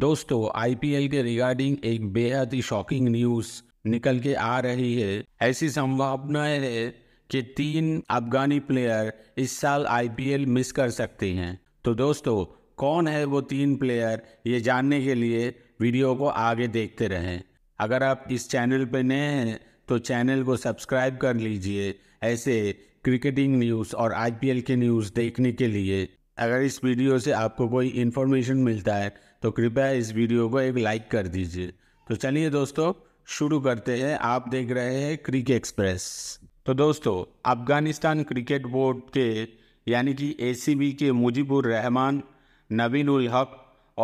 दोस्तों आईपीएल के रिगार्डिंग एक बेहद ही शॉकिंग न्यूज निकल के आ रही है ऐसी संभावनाएं है कि तीन अफगानी प्लेयर इस साल आईपीएल मिस कर सकते हैं तो दोस्तों कौन है वो तीन प्लेयर ये जानने के लिए वीडियो को आगे देखते रहें अगर आप इस चैनल पर नए हैं तो चैनल को सब्सक्राइब कर लीजिए ऐसे क्रिकेटिंग न्यूज़ और आईपीएल के न्यूज़ देखने के लिए अगर इस वीडियो से आपको कोई इन्फॉर्मेशन मिलता है तो कृपया इस वीडियो को एक लाइक कर दीजिए तो चलिए दोस्तों शुरू करते हैं आप देख रहे हैं क्रिक एक्सप्रेस तो दोस्तों अफगानिस्तान क्रिकेट बोर्ड के यानी कि ए के मुजीबुर रहमान नवीन उल हक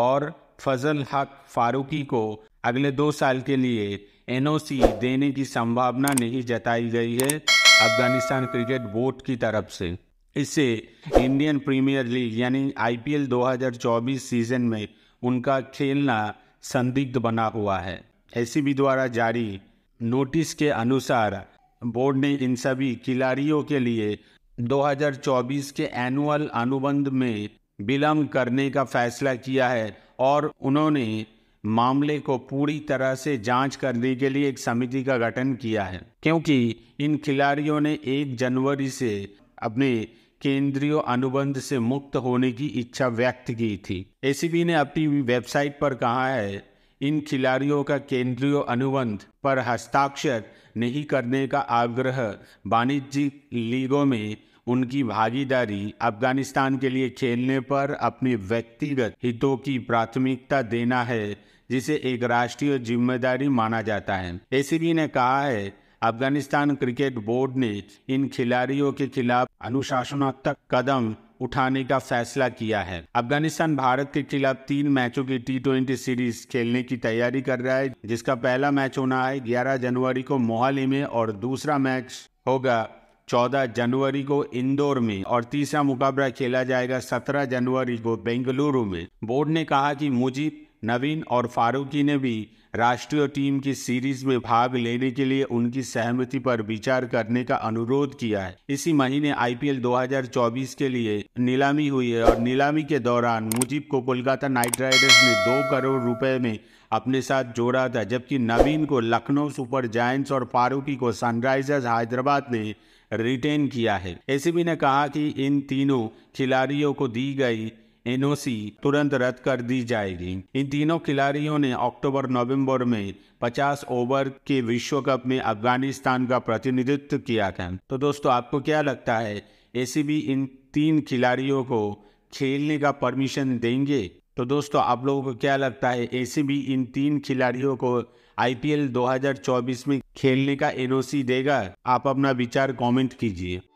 और फजल हक फारूकी को अगले दो साल के लिए एन देने की संभावना नहीं जताई गई है अफगानिस्तान क्रिकेट बोर्ड की तरफ से इससे इंडियन प्रीमियर लीग यानी आईपीएल 2024 सीजन में उनका खेलना संदिग्ध बना हुआ है एस द्वारा जारी नोटिस के अनुसार बोर्ड ने इन सभी खिलाड़ियों के लिए 2024 के एनुअल अनुबंध में विलम्ब करने का फैसला किया है और उन्होंने मामले को पूरी तरह से जांच करने के लिए एक समिति का गठन किया है क्योंकि इन खिलाड़ियों ने 1 जनवरी से अपने केंद्रीय अनुबंध से मुक्त होने की इच्छा व्यक्त की थी एसीबी ने अपनी वेबसाइट पर कहा है इन खिलाड़ियों का केंद्रीय अनुबंध पर हस्ताक्षर नहीं करने का आग्रह वाणिज्यिक लीगों में उनकी भागीदारी अफगानिस्तान के लिए खेलने पर अपने व्यक्तिगत हितों की प्राथमिकता देना है जिसे एक राष्ट्रीय जिम्मेदारी माना जाता है एसीबी ने कहा है अफगानिस्तान क्रिकेट बोर्ड ने इन खिलाड़ियों के खिलाफ अनुशासनात्मक कदम उठाने का फैसला किया है अफगानिस्तान भारत के खिलाफ तीन मैचों की टी ट्वेंटी सीरीज खेलने की तैयारी कर रहा है जिसका पहला मैच होना है 11 जनवरी को मोहाली में और दूसरा मैच होगा 14 जनवरी को इंदौर में और तीसरा मुकाबला खेला जाएगा 17 जनवरी को बेंगलुरु में बोर्ड ने कहा कि मुजीब नवीन और फारूकी ने भी राष्ट्रीय टीम की सीरीज में भाग लेने के लिए उनकी सहमति पर विचार करने का अनुरोध किया है इसी महीने आईपीएल 2024 के लिए नीलामी हुई है और नीलामी के दौरान मुजीब को कोलकाता नाइट राइडर्स ने दो करोड़ रुपए में अपने साथ जोड़ा था जबकि नवीन को लखनऊ सुपर जायंट्स और फारूकी को सनराइजर्स हैदराबाद ने रिटेन किया है एसीबी ने कहा कि इन तीनों खिलाड़ियों को दी गई एनओसी तुरंत रद्द कर दी जाएगी इन तीनों खिलाड़ियों ने अक्टूबर नवंबर में 50 ओवर के विश्व कप में अफगानिस्तान का प्रतिनिधित्व किया था तो दोस्तों आपको क्या लगता है ए इन तीन खिलाड़ियों को खेलने का परमिशन देंगे तो दोस्तों आप लोगों को क्या लगता है ए इन तीन खिलाड़ियों को आईपीएल 2024 में खेलने का एनओसी देगा आप अपना विचार कमेंट कीजिए